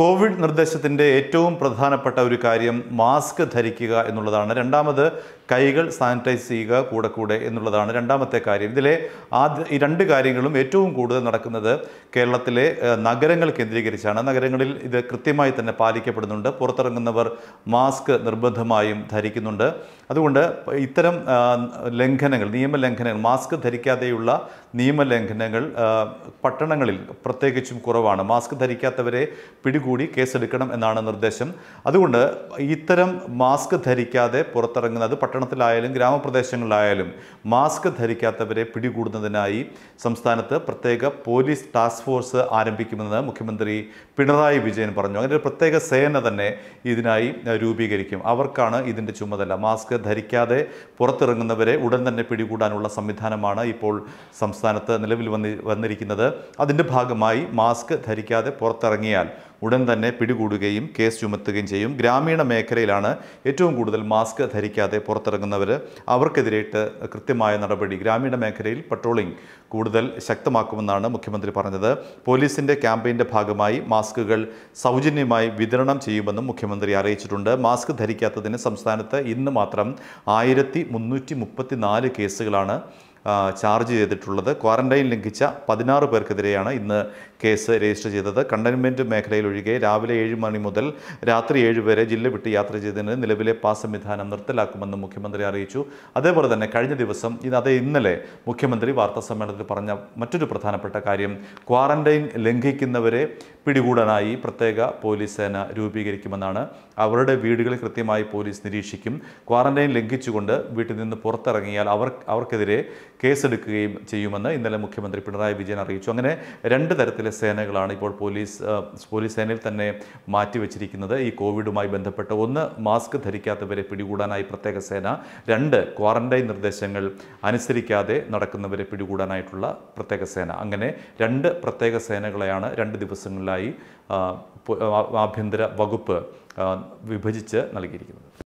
Covid നിർദ്ദേശത്തിൻ്റെ ഏറ്റവും പ്രധാനപ്പെട്ട ഒരു കാര്യം മാസ്ക് ധരിക്കുക എന്നുള്ളതാണ് രണ്ടാമത് കൈകൾ സാനിറ്റൈസ് ചെയ്യുക കൂടെ കൂടെ എന്നുള്ളതാണ് രണ്ടാമത്തെ കാര്യം ഇതിലെ ആദ്യ ഈ രണ്ട് കാര്യങ്ങളും ഏറ്റവും കൂടുതൽ നടക്കുന്നത് കേരളത്തിലെ നഗരങ്ങൾ കേന്ദ്രീകരിച്ചാണ് നഗരങ്ങളിൽ ഇത് കൃത്യമായി തന്നെ പാലിക്കപ്പെടുന്നുണ്ട് പുറത്തിറങ്ങുന്നവർ മാസ്ക് നിർബന്ധമായും ധരിക്കുന്നുണ്ട് അതുകൊണ്ട് ഇത്തരം ലംഘനങ്ങൾ നിയമലംഘനങ്ങൾ മാസ്ക് ധരിക്കാതെയുള്ള നിയമലംഘനങ്ങൾ പട്ടണങ്ങളിൽ പ്രത്യേകിച്ചും കുറവാണ് മാസ്ക് ധരിക്കാത്തവരെ പിടികൂടി കേസെടുക്കണം എന്നാണ് നിർദ്ദേശം അതുകൊണ്ട് ഇത്തരം മാസ്ക് ധരിക്കാതെ പുറത്തിറങ്ങുന്നത് പട്ടണ പട്ടണത്തിലായാലും ഗ്രാമപ്രദേശങ്ങളിലായാലും മാസ്ക് ധരിക്കാത്തവരെ പിടികൂടുന്നതിനായി സംസ്ഥാനത്ത് പ്രത്യേക പോലീസ് ടാസ്ക് ഫോഴ്സ് ആരംഭിക്കുമെന്ന് മുഖ്യമന്ത്രി പിണറായി വിജയൻ പറഞ്ഞു അങ്ങനെ ഒരു പ്രത്യേക സേന തന്നെ ഇതിനായി രൂപീകരിക്കും അവർക്കാണ് ഇതിൻ്റെ ചുമതല മാസ്ക് ധരിക്കാതെ പുറത്തിറങ്ങുന്നവരെ ഉടൻ തന്നെ പിടികൂടാനുള്ള സംവിധാനമാണ് ഇപ്പോൾ സംസ്ഥാനത്ത് നിലവിൽ വന്നി വന്നിരിക്കുന്നത് അതിൻ്റെ ഭാഗമായി മാസ്ക് ധരിക്കാതെ പുറത്തിറങ്ങിയാൽ ഉടൻ തന്നെ പിടികൂടുകയും കേസ് ചുമത്തുകയും ചെയ്യും ഗ്രാമീണ മേഖലയിലാണ് ഏറ്റവും കൂടുതൽ മാസ്ക് ധരിക്കാതെ പുറത്തിറങ്ങുന്നവർ അവർക്കെതിരായിട്ട് കൃത്യമായ നടപടി ഗ്രാമീണ മേഖലയിൽ പട്രോളിംഗ് കൂടുതൽ ശക്തമാക്കുമെന്നാണ് മുഖ്യമന്ത്രി പറഞ്ഞത് പോലീസിൻ്റെ ക്യാമ്പയിൻ്റെ ഭാഗമായി മാസ്കുകൾ സൗജന്യമായി വിതരണം ചെയ്യുമെന്നും മുഖ്യമന്ത്രി അറിയിച്ചിട്ടുണ്ട് മാസ്ക് ധരിക്കാത്തതിന് സംസ്ഥാനത്ത് ഇന്ന് മാത്രം ആയിരത്തി കേസുകളാണ് ചാർജ് ചെയ്തിട്ടുള്ളത് ക്വാറന്റൈൻ ലംഘിച്ച പതിനാറ് പേർക്കെതിരെയാണ് ഇന്ന് കേസ് രജിസ്റ്റർ ചെയ്തത് കണ്ടെയ്ൻമെൻറ്റ് മേഖലയിലൊഴികെ രാവിലെ ഏഴ് മണി മുതൽ രാത്രി ഏഴ് വരെ ജില്ല വിട്ട് യാത്ര ചെയ്തതിന് നിലവിലെ പാസ് സംവിധാനം നിർത്തലാക്കുമെന്ന് മുഖ്യമന്ത്രി അറിയിച്ചു അതേപോലെ തന്നെ കഴിഞ്ഞ ദിവസം ഇത് അതേ ഇന്നലെ മുഖ്യമന്ത്രി വാർത്താ സമ്മേളനത്തിൽ പറഞ്ഞ മറ്റൊരു പ്രധാനപ്പെട്ട കാര്യം ക്വാറന്റൈൻ ലംഘിക്കുന്നവരെ പിടികൂടാനായി പ്രത്യേക പോലീസ് സേന രൂപീകരിക്കുമെന്നാണ് അവരുടെ വീടുകളിൽ കൃത്യമായി പോലീസ് നിരീക്ഷിക്കും ക്വാറന്റൈൻ ലംഘിച്ചുകൊണ്ട് വീട്ടിൽ നിന്ന് പുറത്തിറങ്ങിയാൽ അവർ അവർക്കെതിരെ കേസെടുക്കുകയും ചെയ്യുമെന്ന് ഇന്നലെ മുഖ്യമന്ത്രി പിണറായി വിജയൻ അറിയിച്ചു അങ്ങനെ രണ്ട് തരത്തിലെ സേനകളാണ് ഇപ്പോൾ പോലീസ് പോലീസ് സേനയിൽ തന്നെ മാറ്റിവെച്ചിരിക്കുന്നത് ഈ കോവിഡുമായി ബന്ധപ്പെട്ട് ഒന്ന് മാസ്ക് ധരിക്കാത്തവരെ പിടികൂടാനായി പ്രത്യേക സേന രണ്ട് ക്വാറന്റൈൻ നിർദ്ദേശങ്ങൾ അനുസരിക്കാതെ നടക്കുന്നവരെ പിടികൂടാനായിട്ടുള്ള പ്രത്യേക സേന അങ്ങനെ രണ്ട് പ്രത്യേക സേനകളെയാണ് രണ്ട് ദിവസങ്ങളിലായി ആഭ്യന്തര വകുപ്പ് വിഭജിച്ച് നൽകിയിരിക്കുന്നത്